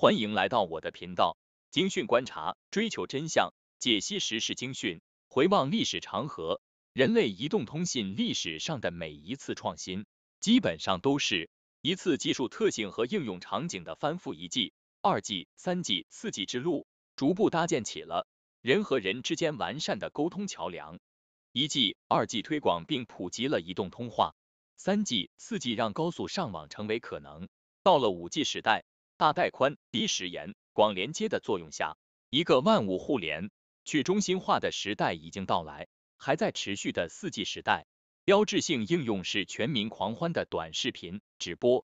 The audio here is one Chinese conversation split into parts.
欢迎来到我的频道，精训观察，追求真相，解析时事精训，回望历史长河。人类移动通信历史上的每一次创新，基本上都是一次技术特性和应用场景的反复一季、二季、三季、四季之路，逐步搭建起了人和人之间完善的沟通桥梁。一季、二季推广并普及了移动通话，三季、四季让高速上网成为可能。到了五 G 时代。大带宽、低时延、广连接的作用下，一个万物互联、去中心化的时代已经到来，还在持续的 4G 时代，标志性应用是全民狂欢的短视频直播。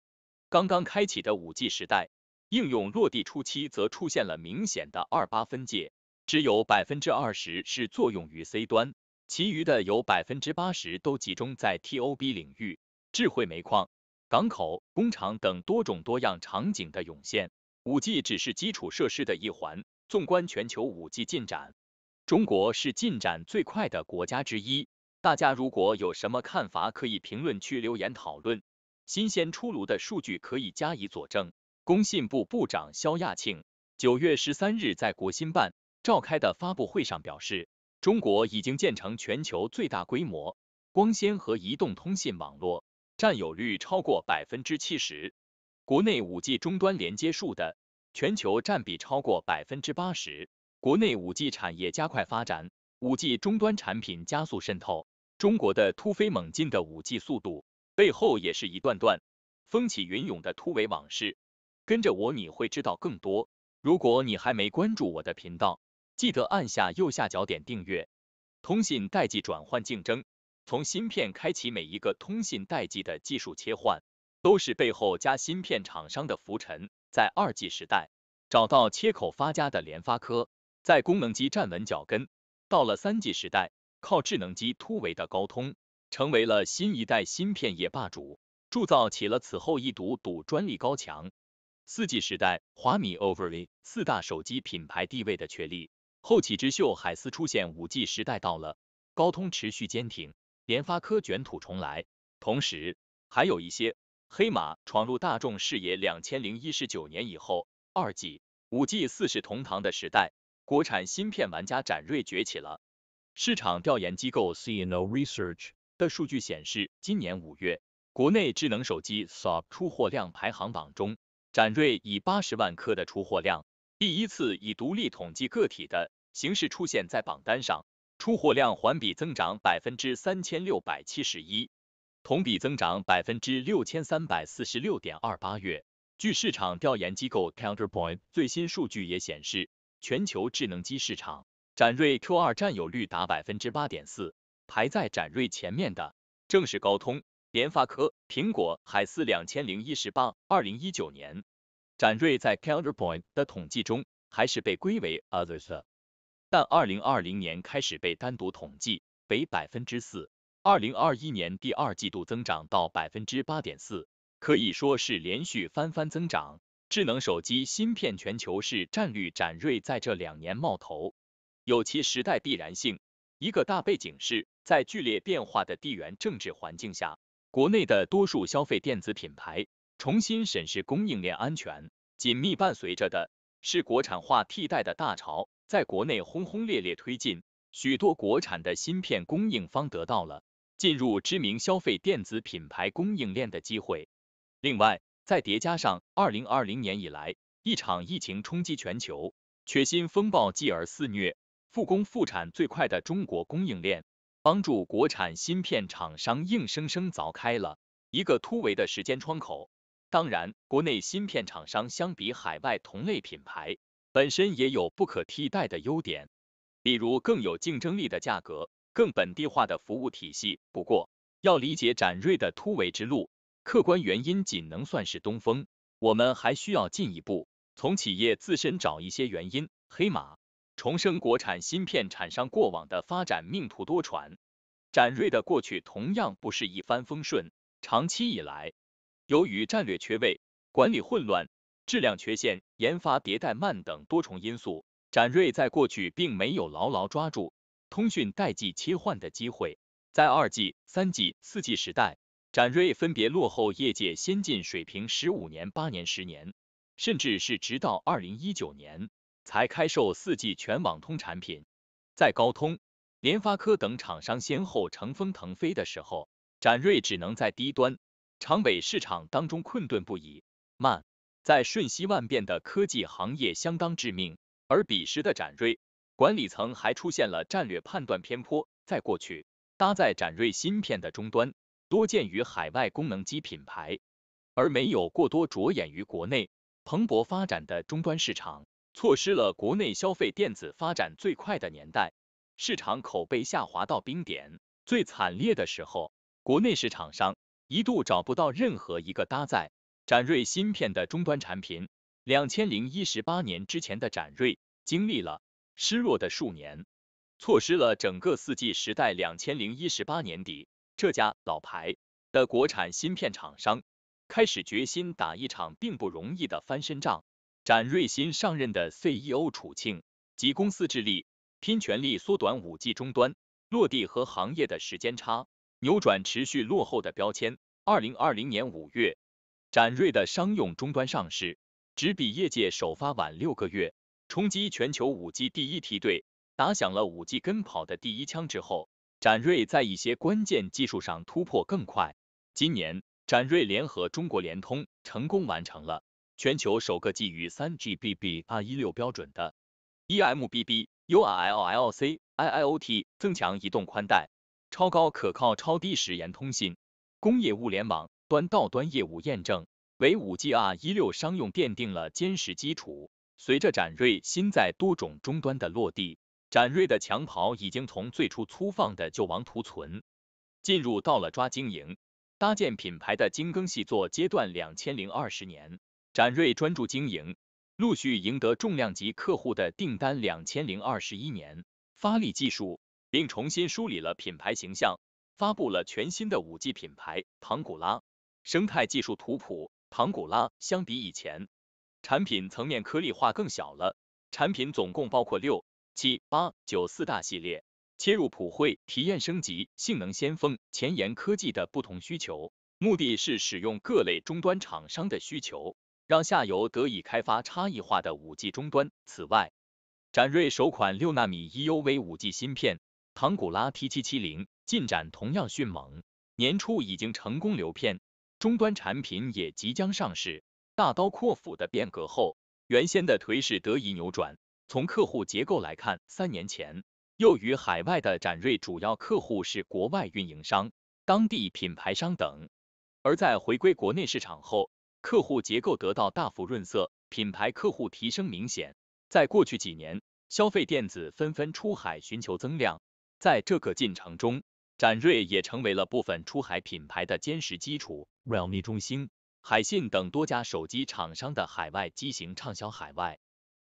刚刚开启的 5G 时代，应用落地初期则出现了明显的二八分界，只有百分之二十是作用于 C 端，其余的有百分之八十都集中在 TOB 领域，智慧煤矿。港口、工厂等多种多样场景的涌现，五 G 只是基础设施的一环。纵观全球五 G 进展，中国是进展最快的国家之一。大家如果有什么看法，可以评论区留言讨论。新鲜出炉的数据可以加以佐证。工信部部长肖亚庆九月十三日在国新办召开的发布会上表示，中国已经建成全球最大规模光纤和移动通信网络。占有率超过百分之七十，国内五 G 终端连接数的全球占比超过百分之八十，国内五 G 产业加快发展，五 G 终端产品加速渗透。中国的突飞猛进的五 G 速度，背后也是一段段风起云涌的突围往事。跟着我，你会知道更多。如果你还没关注我的频道，记得按下右下角点订阅。通信代际转换竞争。从芯片开启每一个通信代际的技术切换，都是背后加芯片厂商的浮沉。在二 G 时代，找到切口发家的联发科，在功能机站稳脚跟；到了三 G 时代，靠智能机突围的高通，成为了新一代芯片业霸主，铸造起了此后一堵堵专利高墙。四 G 时代，华米 OV a 四大手机品牌地位的确立，后起之秀海思出现。五 G 时代到了，高通持续坚挺。联发科卷土重来，同时还有一些黑马闯入大众视野。两千零一十九年以后，二 G、五 G 四世同堂的时代，国产芯片玩家展锐崛起了。市场调研机构 c n o Research 的数据显示，今年五月，国内智能手机 SoC 出货量排行榜中，展锐以八十万颗的出货量，第一次以独立统计个体的形式出现在榜单上。出货量环比增长百分之三千六百七十一，同比增长百分之六千三百四十六点二八月。据市场调研机构 Counterpoint 最新数据也显示，全球智能机市场，展锐 Q2 占有率达百分之八点四，排在展锐前面的正是高通、联发科、苹果、海思。两千零一十八、二零一九年，展锐在 Counterpoint 的统计中还是被归为 others 但二零二零年开始被单独统计为百分之四，二零二一年第二季度增长到百分之八点四，可以说是连续翻番增长。智能手机芯片全球市占率展锐在这两年冒头，有其时代必然性。一个大背景是在剧烈变化的地缘政治环境下，国内的多数消费电子品牌重新审视供应链安全，紧密伴随着的是国产化替代的大潮。在国内轰轰烈烈推进，许多国产的芯片供应方得到了进入知名消费电子品牌供应链的机会。另外，再叠加上二零二零年以来一场疫情冲击全球，缺芯风暴继而肆虐，复工复产最快的中国供应链，帮助国产芯片厂商硬生生凿开了一个突围的时间窗口。当然，国内芯片厂商相比海外同类品牌。本身也有不可替代的优点，比如更有竞争力的价格，更本地化的服务体系。不过，要理解展锐的突围之路，客观原因仅能算是东风，我们还需要进一步从企业自身找一些原因。黑马重生，国产芯片厂商过往的发展命途多舛，展锐的过去同样不是一帆风顺。长期以来，由于战略缺位，管理混乱。质量缺陷、研发迭代慢等多重因素，展锐在过去并没有牢牢抓住通讯代际切换的机会。在二 G、三 G、四 G 时代，展锐分别落后业界先进水平十五年、八年、十年，甚至是直到二零一九年才开售四 G 全网通产品。在高通、联发科等厂商先后乘风腾飞的时候，展锐只能在低端长尾市场当中困顿不已，慢。在瞬息万变的科技行业相当致命，而彼时的展锐管理层还出现了战略判断偏颇。在过去，搭载展锐芯片的终端多见于海外功能机品牌，而没有过多着眼于国内蓬勃发展的终端市场，错失了国内消费电子发展最快的年代，市场口碑下滑到冰点。最惨烈的时候，国内市场上一度找不到任何一个搭载。展锐芯片的终端产品，两千零一十八年之前的展锐经历了失落的数年，错失了整个四 G 时代。两千零一十八年底，这家老牌的国产芯片厂商开始决心打一场并不容易的翻身仗。展锐新上任的 CEO 楚庆集公司之力，拼全力缩短五 G 终端落地和行业的时间差，扭转持续落后的标签。二零二零年五月。展锐的商用终端上市，只比业界首发晚六个月，冲击全球五 G 第一梯队，打响了五 G 跟跑的第一枪。之后，展锐在一些关键技术上突破更快。今年，展锐联合中国联通，成功完成了全球首个基于3 g b b 2 1 6标准的 EMBB U RLLC IOT 增强移动宽带、超高可靠、超低时延通信、工业物联网。端到端业务验证，为五 G R 一六商用奠定了坚实基础。随着展锐新在多种终端的落地，展锐的强跑已经从最初粗放的救亡图存，进入到了抓经营、搭建品牌的精耕细作阶段。两千零二十年，展锐专注经营，陆续赢得重量级客户的订单。两千零二十一年，发力技术，并重新梳理了品牌形象，发布了全新的五 G 品牌唐古拉。生态技术图谱，唐古拉相比以前，产品层面颗粒化更小了，产品总共包括六、七、八、九四大系列，切入普惠、体验升级、性能先锋、前沿科技的不同需求，目的是使用各类终端厂商的需求，让下游得以开发差异化的五 G 终端。此外，展锐首款六纳米 EUV 五 G 芯片唐古拉 T770 进展同样迅猛，年初已经成功流片。终端产品也即将上市，大刀阔斧的变革后，原先的颓势得以扭转。从客户结构来看，三年前，又与海外的展锐主要客户是国外运营商、当地品牌商等；而在回归国内市场后，客户结构得到大幅润色，品牌客户提升明显。在过去几年，消费电子纷纷出海寻求增量，在这个进程中。展锐也成为了部分出海品牌的坚实基础，realme、中兴、海信等多家手机厂商的海外机型畅销海外，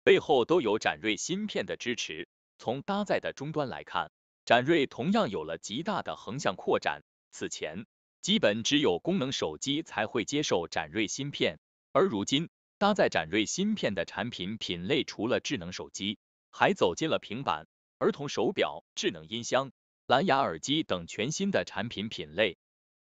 背后都有展锐芯片的支持。从搭载的终端来看，展锐同样有了极大的横向扩展。此前，基本只有功能手机才会接受展锐芯片，而如今，搭载展锐芯片的产品品类除了智能手机，还走进了平板、儿童手表、智能音箱。蓝牙耳机等全新的产品品类，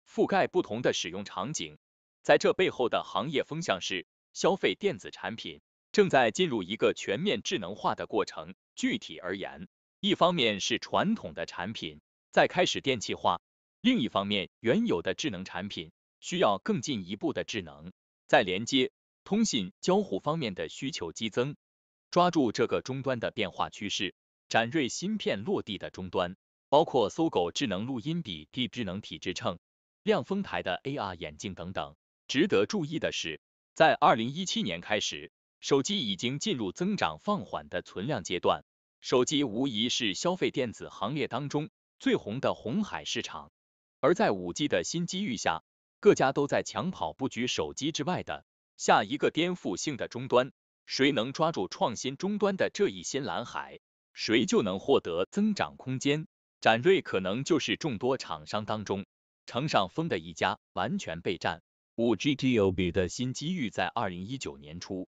覆盖不同的使用场景。在这背后的行业风向是，消费电子产品正在进入一个全面智能化的过程。具体而言，一方面是传统的产品在开始电气化，另一方面原有的智能产品需要更进一步的智能，在连接、通信、交互方面的需求激增。抓住这个终端的变化趋势，展锐芯片落地的终端。包括搜狗智能录音笔、低智能体质秤、亮风台的 AR 眼镜等等。值得注意的是，在二零一七年开始，手机已经进入增长放缓的存量阶段。手机无疑是消费电子行列当中最红的红海市场。而在五 G 的新机遇下，各家都在抢跑布局手机之外的下一个颠覆性的终端。谁能抓住创新终端的这一新蓝海，谁就能获得增长空间。展锐可能就是众多厂商当中乘上风的一家，完全备战五 GTOB 的新机遇。在二零一九年初，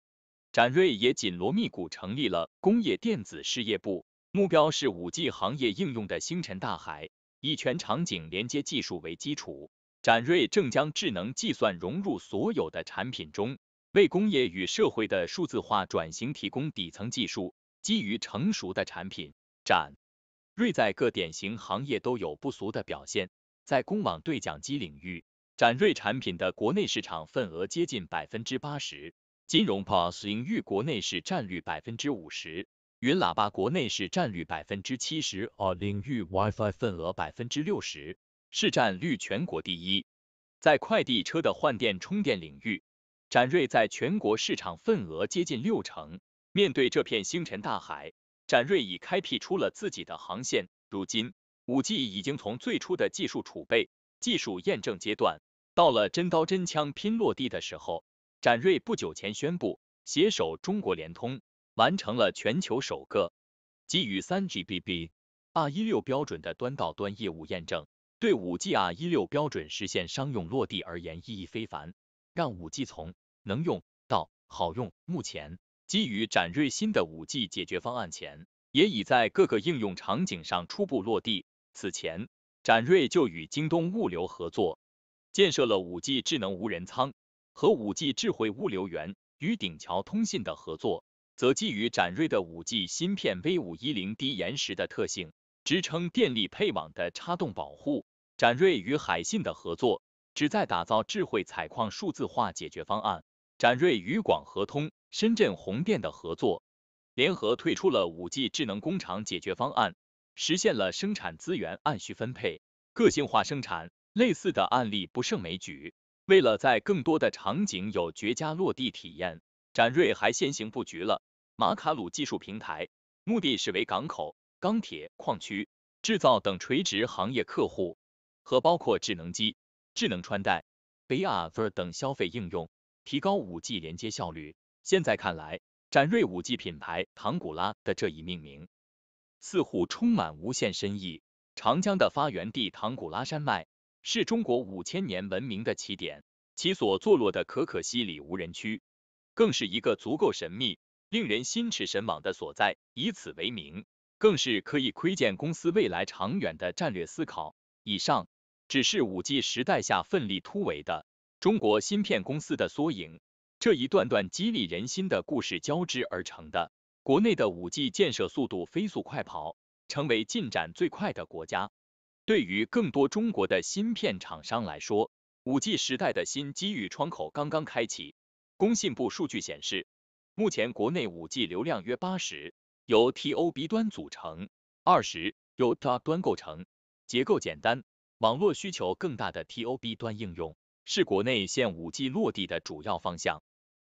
展锐也紧锣密鼓成立了工业电子事业部，目标是五 G 行业应用的星辰大海，以全场景连接技术为基础，展锐正将智能计算融入所有的产品中，为工业与社会的数字化转型提供底层技术，基于成熟的产品展。瑞在各典型行业都有不俗的表现，在公网对讲机领域，展锐产品的国内市场份额接近百分之八十；金融 POS 领域国内市占率百分之五十；云喇叭国内市占率百分之七十，而领域 WiFi 份额百分之六十，市占率全国第一。在快递车的换电充电领域，展锐在全国市场份额接近六成。面对这片星辰大海，展锐已开辟出了自己的航线，如今，五 G 已经从最初的技术储备、技术验证阶段，到了真刀真枪拼落地的时候。展锐不久前宣布，携手中国联通，完成了全球首个基于3 g b b R16 标准的端到端业务验证，对五 G R16 标准实现商用落地而言意义非凡，让五 G 从能用到好用。目前。基于展锐新的五 G 解决方案前，也已在各个应用场景上初步落地。此前，展锐就与京东物流合作建设了五 G 智能无人仓和五 G 智慧物流园。与顶桥通信的合作，则基于展锐的五 G 芯片 V 五一零低延时的特性，支撑电力配网的插动保护。展锐与海信的合作，旨在打造智慧采矿数字化解决方案。展锐与广和通。深圳宏电的合作联合推出了五 G 智能工厂解决方案，实现了生产资源按需分配、个性化生产，类似的案例不胜枚举。为了在更多的场景有绝佳落地体验，展锐还先行布局了马卡鲁技术平台，目的是为港口、钢铁、矿区、制造等垂直行业客户，和包括智能机、智能穿戴、VR 等消费应用，提高五 G 连接效率。现在看来，展锐五 G 品牌唐古拉的这一命名，似乎充满无限深意。长江的发源地唐古拉山脉，是中国五千年文明的起点，其所坐落的可可西里无人区，更是一个足够神秘、令人心驰神往的所在。以此为名，更是可以窥见公司未来长远的战略思考。以上只是五 G 时代下奋力突围的中国芯片公司的缩影。这一段段激励人心的故事交织而成的，国内的五 G 建设速度飞速快跑，成为进展最快的国家。对于更多中国的芯片厂商来说，五 G 时代的新机遇窗口刚刚开启。工信部数据显示，目前国内五 G 流量约八十，由 T O B 端组成，二十由 T 端构成，结构简单，网络需求更大的 T O B 端应用，是国内现五 G 落地的主要方向。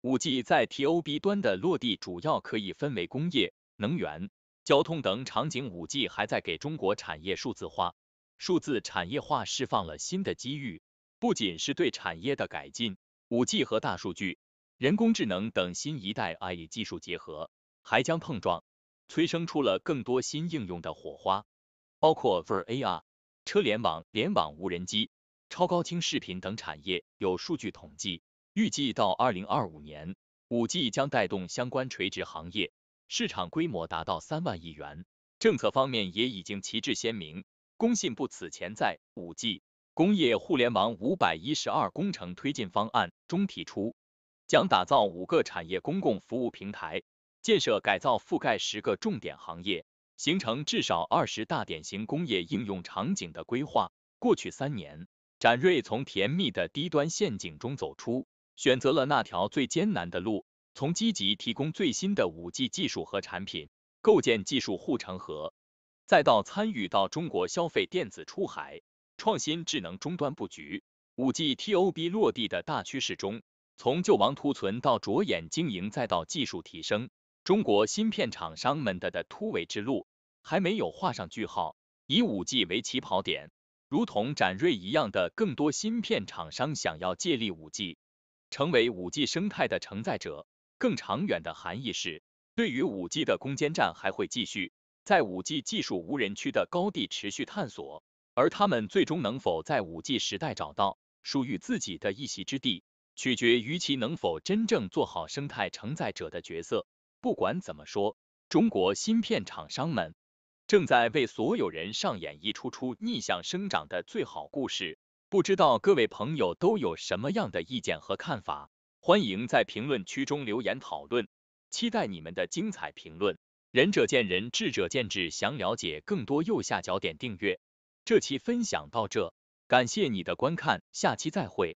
5G 在 TOB 端的落地主要可以分为工业、能源、交通等场景。5G 还在给中国产业数字化、数字产业化释放了新的机遇，不仅是对产业的改进，5G 和大数据、人工智能等新一代 AI 技术结合，还将碰撞，催生出了更多新应用的火花，包括 VR、AR、车联网、联网无人机、超高清视频等产业。有数据统计。预计到二零二五年，五 G 将带动相关垂直行业市场规模达到三万亿元。政策方面也已经旗帜鲜明。工信部此前在《五 G 工业互联网五百一十二工程推进方案》中提出，将打造五个产业公共服务平台，建设改造覆盖十个重点行业，形成至少二十大典型工业应用场景的规划。过去三年，展锐从甜蜜的低端陷阱中走出。选择了那条最艰难的路，从积极提供最新的五 G 技术和产品，构建技术护城河，再到参与到中国消费电子出海、创新智能终端布局、五 G T O B 落地的大趋势中，从救亡图存到着眼经营，再到技术提升，中国芯片厂商们的的突围之路还没有画上句号。以五 G 为起跑点，如同展锐一样的更多芯片厂商想要借力五 G。成为五 G 生态的承载者，更长远的含义是，对于五 G 的攻坚战还会继续，在五 G 技术无人区的高地持续探索。而他们最终能否在五 G 时代找到属于自己的一席之地，取决于其能否真正做好生态承载者的角色。不管怎么说，中国芯片厂商们正在为所有人上演一出出逆向生长的最好故事。不知道各位朋友都有什么样的意见和看法，欢迎在评论区中留言讨论，期待你们的精彩评论。仁者见仁，智者见智。想了解更多，右下角点订阅。这期分享到这，感谢你的观看，下期再会。